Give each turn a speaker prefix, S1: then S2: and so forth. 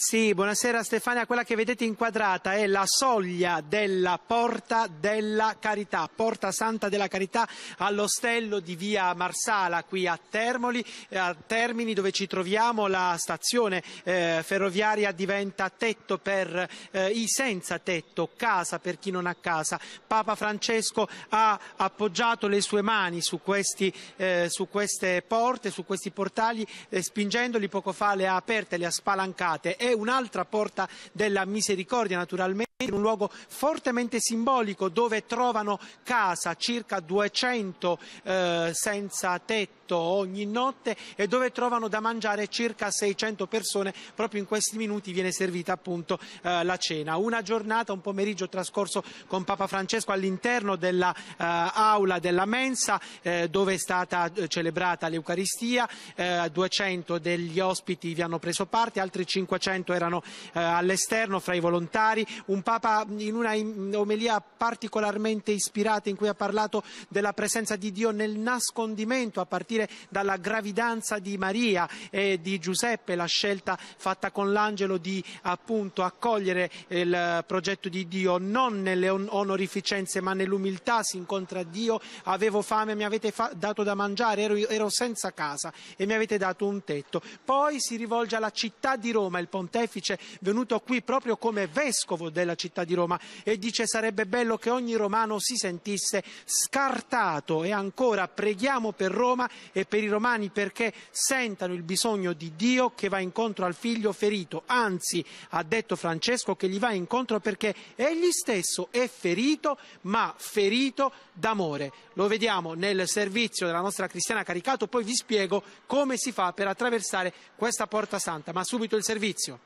S1: Sì, buonasera Stefania. Quella che vedete inquadrata è la soglia della Porta della Carità, Porta Santa della Carità all'ostello di via Marsala qui a Termoli, eh, a Termini dove ci troviamo. La stazione eh, ferroviaria diventa tetto per eh, i senza tetto, casa per chi non ha casa. Papa Francesco ha appoggiato le sue mani su, questi, eh, su queste porte, su questi portali, eh, spingendoli poco fa le ha aperte, le ha spalancate è un'altra porta della misericordia naturalmente in un luogo fortemente simbolico dove trovano casa circa 200 eh, senza tetto ogni notte e dove trovano da mangiare circa 600 persone. Proprio in questi minuti viene servita appunto eh, la cena. Una giornata, un pomeriggio trascorso con Papa Francesco all'interno dell'aula eh, della mensa eh, dove è stata eh, celebrata l'Eucaristia. 200 eh, degli ospiti vi hanno preso parte, altri 500 erano all'esterno fra i volontari. Un Papa in una omelia particolarmente ispirata in cui ha parlato della presenza di Dio nel nascondimento a partire dalla gravidanza di Maria e di Giuseppe, la scelta fatta con l'angelo di appunto, accogliere il progetto di Dio non nelle onorificenze ma nell'umiltà si incontra Dio, avevo fame, mi avete fa- dato da mangiare, ero, ero senza casa e mi avete dato un tetto. Poi si rivolge alla città di Roma, il pontefice venuto qui proprio come vescovo della città di Roma e dice sarebbe bello che ogni romano si sentisse scartato e ancora preghiamo per Roma e per i romani perché sentano il bisogno di Dio che va incontro al figlio ferito, anzi ha detto Francesco che gli va incontro perché egli stesso è ferito ma ferito d'amore. Lo vediamo nel servizio della nostra cristiana caricato, poi vi spiego come si fa per attraversare questa porta santa, ma subito il servizio.